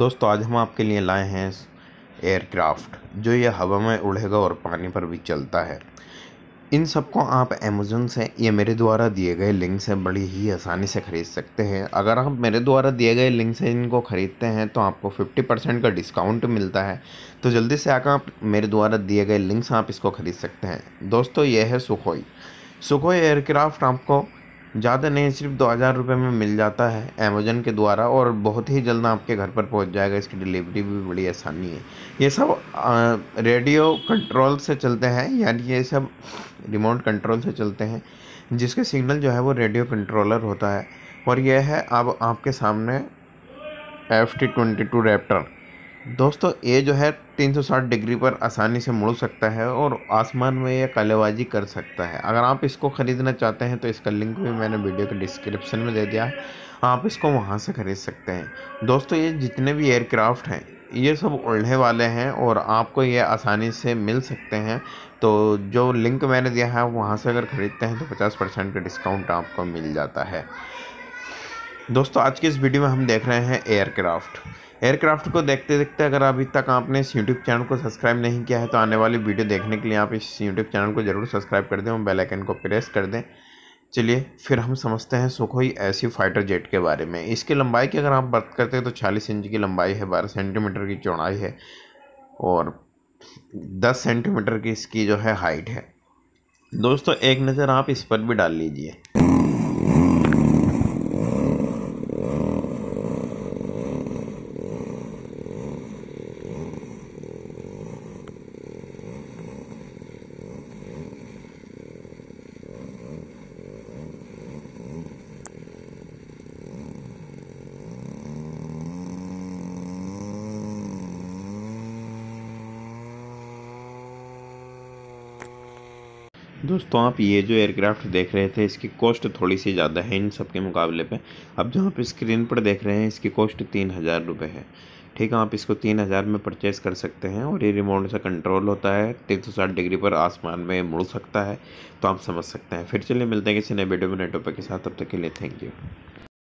दोस्तों आज हम आपके लिए लाए हैं एयरक्राफ्ट जो ये हवा में उड़ेगा और पानी पर भी चलता है इन सबको आप अमेजोन से या मेरे द्वारा दिए गए लिंक से बड़ी ही आसानी से ख़रीद सकते हैं अगर आप मेरे द्वारा दिए गए लिंक से इनको ख़रीदते हैं तो आपको 50 परसेंट का डिस्काउंट मिलता है तो जल्दी से आकर आप मेरे द्वारा दिए गए लिंक से आप इसको ख़रीद सकते हैं दोस्तों यह है सुखोई सुखोई एयरक्राफ्ट आपको ज़्यादा नहीं सिर्फ दो हज़ार रुपये में मिल जाता है अमेजन के द्वारा और बहुत ही जल्द आपके घर पर पहुंच जाएगा इसकी डिलीवरी भी बड़ी आसानी है ये सब रेडियो कंट्रोल से चलते हैं यानी ये सब रिमोट कंट्रोल से चलते हैं जिसके सिग्नल जो है वो रेडियो कंट्रोलर होता है और यह है अब आपके सामने F T twenty two Raptor दोस्तों ये जो है 360 डिग्री पर आसानी से मुड़ सकता है और आसमान में ये कालेबाजी कर सकता है अगर आप इसको ख़रीदना चाहते हैं तो इसका लिंक भी मैंने वीडियो के डिस्क्रिप्शन में दे दिया है आप इसको वहाँ से ख़रीद सकते हैं दोस्तों ये जितने भी एयरक्राफ्ट हैं ये सब उड़ने वाले हैं और आपको ये आसानी से मिल सकते हैं तो जो लिंक मैंने दिया है वहाँ से अगर ख़रीदते हैं तो पचास परसेंट का डिस्काउंट आपको मिल जाता है दोस्तों आज की इस वीडियो में हम देख रहे हैं एयरक्राफ्ट एयरक्राफ्ट को देखते देखते अगर अभी तक आपने इस यूट्यूब चैनल को सब्सक्राइब नहीं किया है तो आने वाली वीडियो देखने के लिए आप इस यूट्यूब चैनल को ज़रूर सब्सक्राइब कर दें और बेलाइकन को प्रेस कर दें चलिए फिर हम समझते हैं सुखोई ऐसी फाइटर जेट के बारे में इसकी लंबाई की अगर आप बात करते हैं तो चालीस इंच की लंबाई है बारह सेंटीमीटर की चौड़ाई है और दस सेंटीमीटर की इसकी जो है हाइट है दोस्तों एक नज़र आप इस पर भी डाल लीजिए दोस्तों आप ये जो एयरक्राफ्ट देख रहे थे इसकी कॉस्ट थोड़ी सी ज़्यादा है इन सब के मुकाबले पे अब जो आप स्क्रीन पर देख रहे हैं इसकी कॉस्ट तीन हज़ार रुपये है ठीक है आप इसको तीन हज़ार में परचेस कर सकते हैं और ये रिमोट से कंट्रोल होता है तीन सौ साठ डिग्री पर आसमान में मुड़ सकता है तो आप समझ सकते हैं फिर चलिए मिलते हैं किसी नए वीडियो में नए टॉपिक के साथ तब तक के लिए थैंक यू